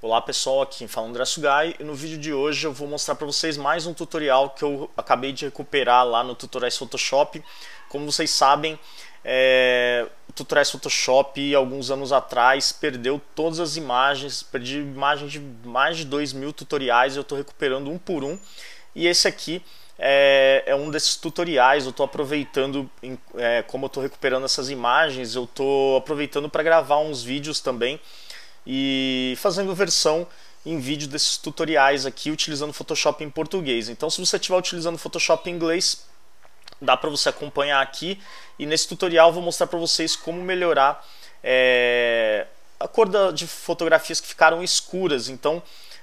Olá pessoal, aqui fala é André Sugai e no vídeo de hoje eu vou mostrar para vocês mais um tutorial que eu acabei de recuperar lá no Tutoriais Photoshop. Como vocês sabem, é... o Tutoriais Photoshop alguns anos atrás perdeu todas as imagens, perdi imagens de mais de 2 mil tutoriais, eu estou recuperando um por um e esse aqui é, é um desses tutoriais, eu estou aproveitando, em... é... como eu estou recuperando essas imagens, eu estou aproveitando para gravar uns vídeos também e fazendo versão em vídeo desses tutoriais aqui utilizando Photoshop em português. Então, se você estiver utilizando Photoshop em inglês, dá para você acompanhar aqui. E nesse tutorial eu vou mostrar para vocês como melhorar é, a cor da, de fotografias que ficaram escuras. Então,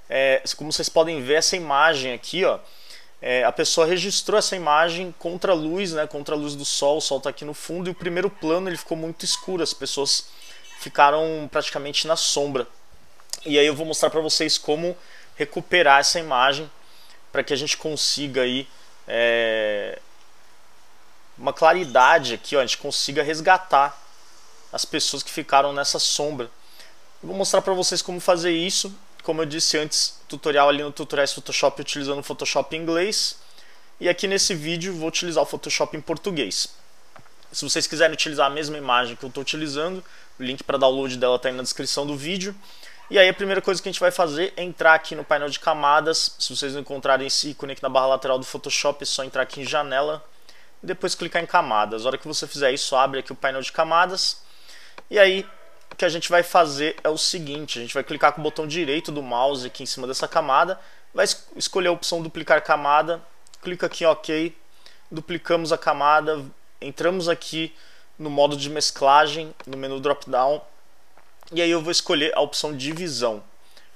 é, como vocês podem ver, essa imagem aqui, ó, é, a pessoa registrou essa imagem contra a luz, né, contra a luz do sol, o sol está aqui no fundo, e o primeiro plano ele ficou muito escuro, as pessoas ficaram praticamente na sombra. E aí eu vou mostrar para vocês como recuperar essa imagem para que a gente consiga aí é, uma claridade aqui, ó, a gente consiga resgatar as pessoas que ficaram nessa sombra. Eu vou mostrar para vocês como fazer isso. Como eu disse antes, tutorial ali no Tutoriais Photoshop utilizando o Photoshop em inglês. E aqui nesse vídeo vou utilizar o Photoshop em português. Se vocês quiserem utilizar a mesma imagem que eu estou utilizando, o link para download dela está aí na descrição do vídeo. E aí a primeira coisa que a gente vai fazer é entrar aqui no painel de camadas. Se vocês não encontrarem esse ícone aqui na barra lateral do Photoshop, é só entrar aqui em janela e depois clicar em camadas. A hora que você fizer isso, abre aqui o painel de camadas. E aí o que a gente vai fazer é o seguinte, a gente vai clicar com o botão direito do mouse aqui em cima dessa camada, vai escolher a opção duplicar camada, clica aqui em OK, duplicamos a camada, entramos aqui no modo de mesclagem, no menu drop-down, e aí eu vou escolher a opção divisão.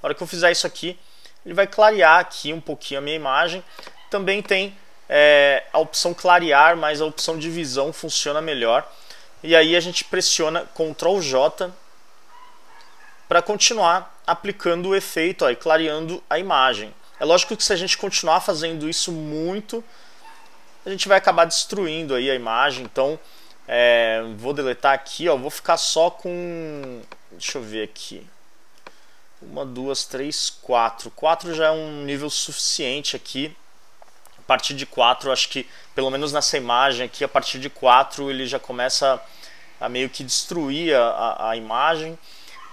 Na hora que eu fizer isso aqui, ele vai clarear aqui um pouquinho a minha imagem. Também tem é, a opção clarear, mas a opção divisão funciona melhor. E aí a gente pressiona Ctrl J para continuar aplicando o efeito ó, e clareando a imagem. É lógico que se a gente continuar fazendo isso muito, a gente vai acabar destruindo aí a imagem, então é, vou deletar aqui, ó, vou ficar só com, deixa eu ver aqui, uma, duas, três, quatro, quatro já é um nível suficiente aqui, a partir de quatro, acho que pelo menos nessa imagem aqui, a partir de quatro ele já começa a meio que destruir a, a, imagem,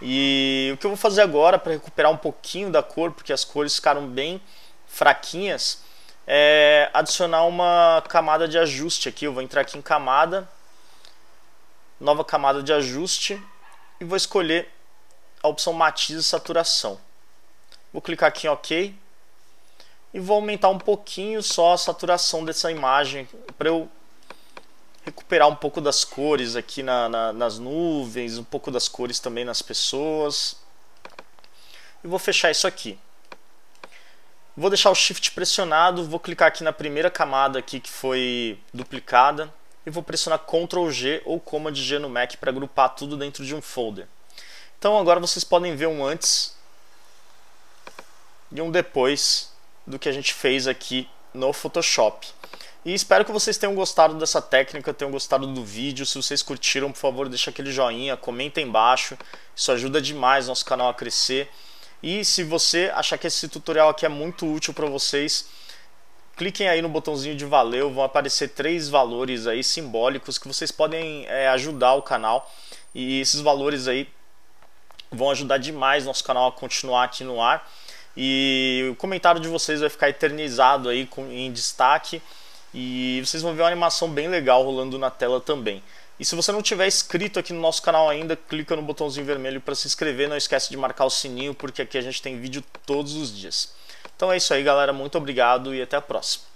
e o que eu vou fazer agora para recuperar um pouquinho da cor, porque as cores ficaram bem fraquinhas, é adicionar uma camada de ajuste aqui. Eu vou entrar aqui em camada, nova camada de ajuste e vou escolher a opção matiz e saturação. Vou clicar aqui em OK e vou aumentar um pouquinho só a saturação dessa imagem para eu recuperar um pouco das cores aqui na, na, nas nuvens, um pouco das cores também nas pessoas. E vou fechar isso aqui. Vou deixar o Shift pressionado, vou clicar aqui na primeira camada aqui que foi duplicada e vou pressionar Ctrl G ou Command G no Mac para agrupar tudo dentro de um folder. Então agora vocês podem ver um antes e um depois do que a gente fez aqui no Photoshop. E espero que vocês tenham gostado dessa técnica, tenham gostado do vídeo. Se vocês curtiram, por favor, deixa aquele joinha, comenta embaixo. Isso ajuda demais nosso canal a crescer. E se você achar que esse tutorial aqui é muito útil para vocês, cliquem aí no botãozinho de valeu, vão aparecer três valores aí simbólicos que vocês podem é, ajudar o canal. E esses valores aí vão ajudar demais nosso canal a continuar aqui no ar. E o comentário de vocês vai ficar eternizado aí com, em destaque. E vocês vão ver uma animação bem legal rolando na tela também. E se você não tiver inscrito aqui no nosso canal ainda, clica no botãozinho vermelho para se inscrever. Não esquece de marcar o sininho, porque aqui a gente tem vídeo todos os dias. Então é isso aí, galera. Muito obrigado e até a próxima.